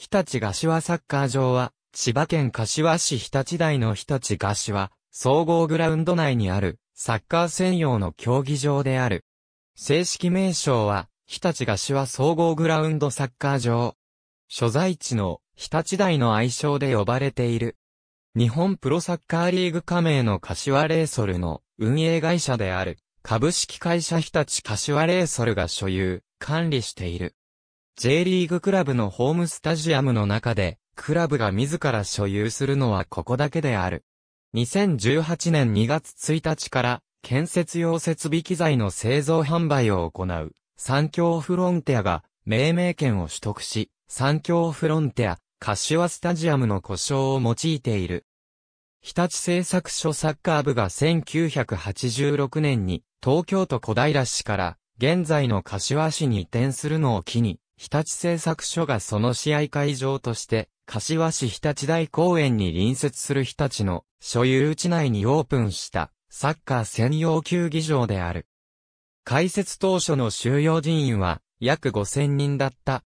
日立柏サッカー場は、千葉県柏市日立台の日立柏、総合グラウンド内にある、サッカー専用の競技場である。正式名称は、日立柏総合グラウンドサッカー場。所在地の日立台の愛称で呼ばれている。日本プロサッカーリーグ加盟の柏レーソルの運営会社である、株式会社日立柏レーソルが所有、管理している。J リーグクラブのホームスタジアムの中で、クラブが自ら所有するのはここだけである。2018年2月1日から、建設用設備機材の製造販売を行う、三協フロンティアが、命名権を取得し、三協フロンティア、柏スタジアムの故障を用いている。日立製作所サッカー部が1986年に東京都小平市から現在の柏市に移転するのを機に日立製作所がその試合会場として、柏市日立大公園に隣接する日立の所有地内にオープンしたサッカー専用球技場である。開設当初の収容人員は約5000人だった。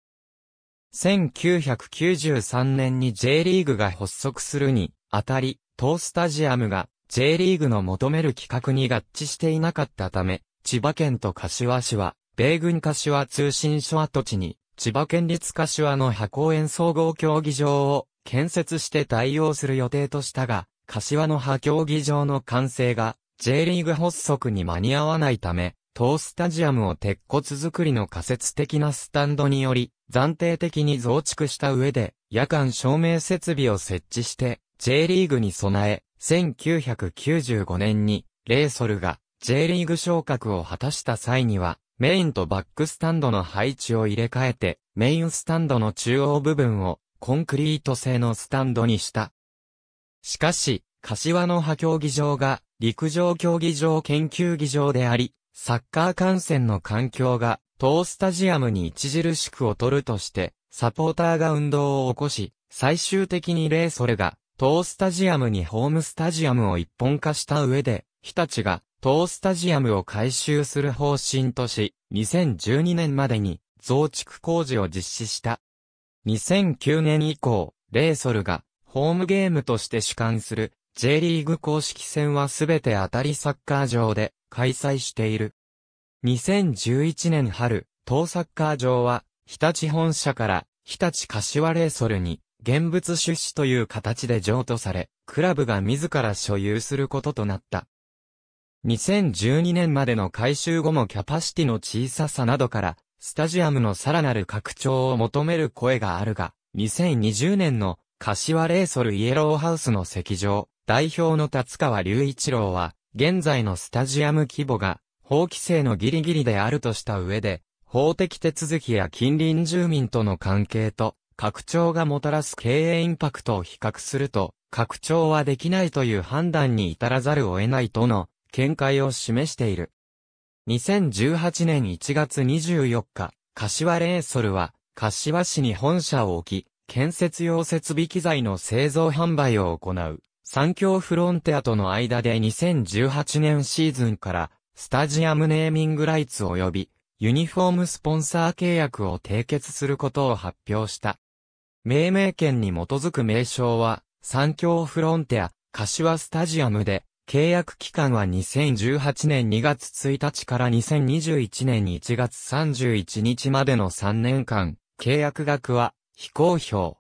1993年に J リーグが発足するにあたり、当スタジアムが J リーグの求める企画に合致していなかったため、千葉県と柏市は米軍柏通信所跡地に、千葉県立柏の波公園総合競技場を建設して対応する予定としたが、柏の波競技場の完成が J リーグ発足に間に合わないため、当スタジアムを鉄骨作りの仮設的なスタンドにより、暫定的に増築した上で、夜間照明設備を設置して、J リーグに備え、1995年に、レイソルが J リーグ昇格を果たした際には、メインとバックスタンドの配置を入れ替えて、メインスタンドの中央部分をコンクリート製のスタンドにした。しかし、柏の葉競技場が陸上競技場研究技場であり、サッカー観戦の環境が当スタジアムに著しく劣るとして、サポーターが運動を起こし、最終的にレーソルが当スタジアムにホームスタジアムを一本化した上で、日立が当スタジアムを改修する方針とし、2012年までに増築工事を実施した。2009年以降、レイソルがホームゲームとして主管する J リーグ公式戦はすべて当たりサッカー場で開催している。2011年春、当サッカー場は日立本社から日立柏レイソルに現物出資という形で譲渡され、クラブが自ら所有することとなった。2012年までの改修後もキャパシティの小ささなどから、スタジアムのさらなる拡張を求める声があるが、2020年の柏レイソルイエローハウスの席上、代表の達川隆一郎は、現在のスタジアム規模が、法規制のギリギリであるとした上で、法的手続きや近隣住民との関係と、拡張がもたらす経営インパクトを比較すると、拡張はできないという判断に至らざるを得ないとの見解を示している。2018年1月24日、柏レーソルは、柏市に本社を置き、建設用設備機材の製造販売を行う。三強フロンテアとの間で2018年シーズンからスタジアムネーミングライツ及びユニフォームスポンサー契約を締結することを発表した。命名権に基づく名称は三強フロンテア、柏スタジアムで契約期間は2018年2月1日から2021年1月31日までの3年間、契約額は非公表。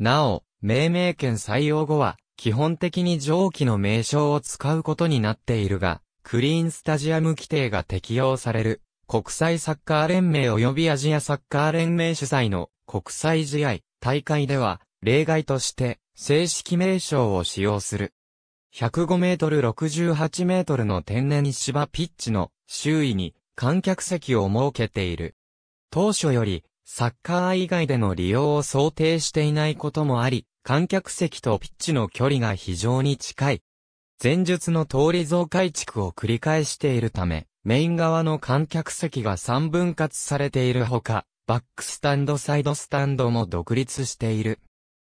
なお、命名権採用後は、基本的に上記の名称を使うことになっているが、クリーンスタジアム規定が適用される、国際サッカー連盟及びアジアサッカー連盟主催の国際試合、大会では、例外として、正式名称を使用する。105メートル68メートルの天然芝ピッチの周囲に観客席を設けている。当初よりサッカー以外での利用を想定していないこともあり、観客席とピッチの距離が非常に近い。前述の通り増改築を繰り返しているため、メイン側の観客席が3分割されているほか、バックスタンドサイドスタンドも独立している。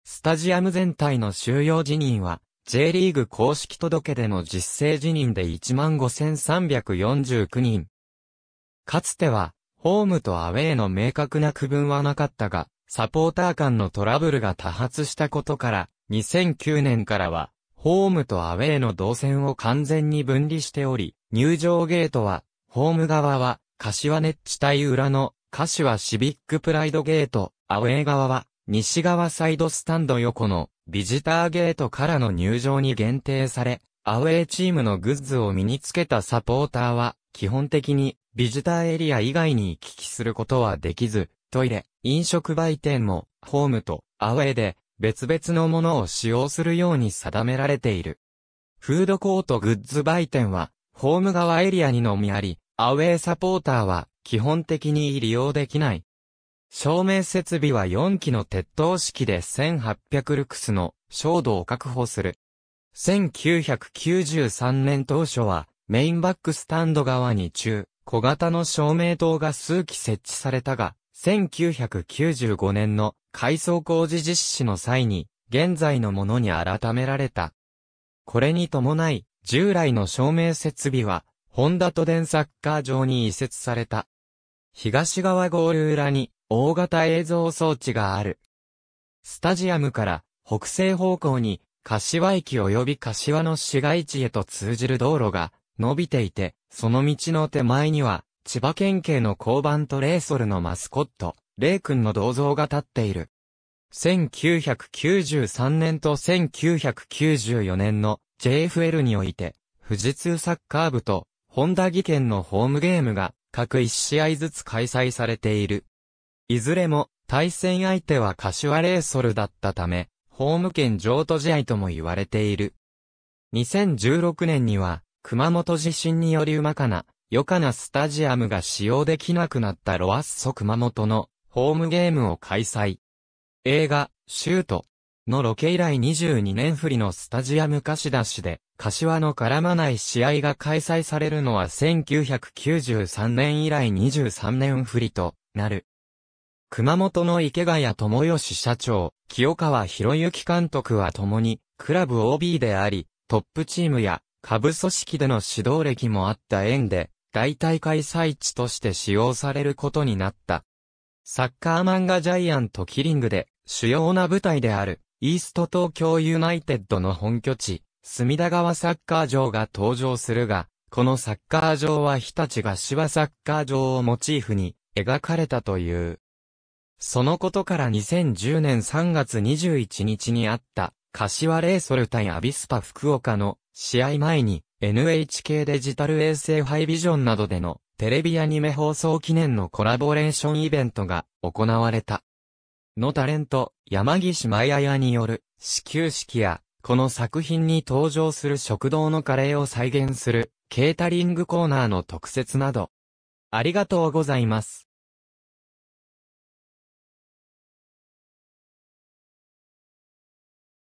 スタジアム全体の収容人員は J リーグ公式届での実勢辞任で15,349人。かつては、ホームとアウェーの明確な区分はなかったが、サポーター間のトラブルが多発したことから、2009年からは、ホームとアウェーの動線を完全に分離しており、入場ゲートは、ホーム側は、柏ネッチ対裏の、柏シビックプライドゲート、アウェー側は、西側サイドスタンド横の、ビジターゲートからの入場に限定され、アウェーチームのグッズを身につけたサポーターは、基本的にビジターエリア以外に行き来することはできず、トイレ、飲食売店も、ホームとアウェーで別々のものを使用するように定められている。フードコートグッズ売店は、ホーム側エリアにのみあり、アウェーサポーターは基本的に利用できない。照明設備は4機の鉄塔式で1800ルクスの照度を確保する。1993年当初は、メインバックスタンド側に中、小型の照明灯が数機設置されたが、1995年の改装工事実施の際に、現在のものに改められた。これに伴い、従来の照明設備は、ホンダ都電サッカー場に移設された。東側ゴール裏に、大型映像装置がある。スタジアムから北西方向に柏駅及び柏の市街地へと通じる道路が伸びていて、その道の手前には千葉県警の交番とレーソルのマスコット、レイ君の銅像が立っている。1993年と1994年の JFL において、富士通サッカー部と、ホンダ技研のホームゲームが、各1試合ずつ開催されている。いずれも、対戦相手は柏レイソルだったため、ホーム圏譲渡試合とも言われている。2016年には、熊本地震により馬かな、よかなスタジアムが使用できなくなったロアッソ熊本のホームゲームを開催。映画、シュートのロケ以来22年振りのスタジアム貸し出しで、柏の絡まない試合が開催されるのは1993年以来23年振りとなる。熊本の池谷智義社長、清川博之監督は共に、クラブ OB であり、トップチームや、下部組織での指導歴もあった縁で、大体開催地として使用されることになった。サッカー漫画ジャイアントキリングで、主要な舞台である、イースト東京ユナイテッドの本拠地、隅田川サッカー場が登場するが、このサッカー場は日立が芝サッカー場をモチーフに、描かれたという。そのことから2010年3月21日にあった、柏レイソル対アビスパ福岡の試合前に NHK デジタル衛星ハイビジョンなどでのテレビアニメ放送記念のコラボレーションイベントが行われた。のタレント、山岸舞彩による始球式や、この作品に登場する食堂のカレーを再現するケータリングコーナーの特設など。ありがとうございます。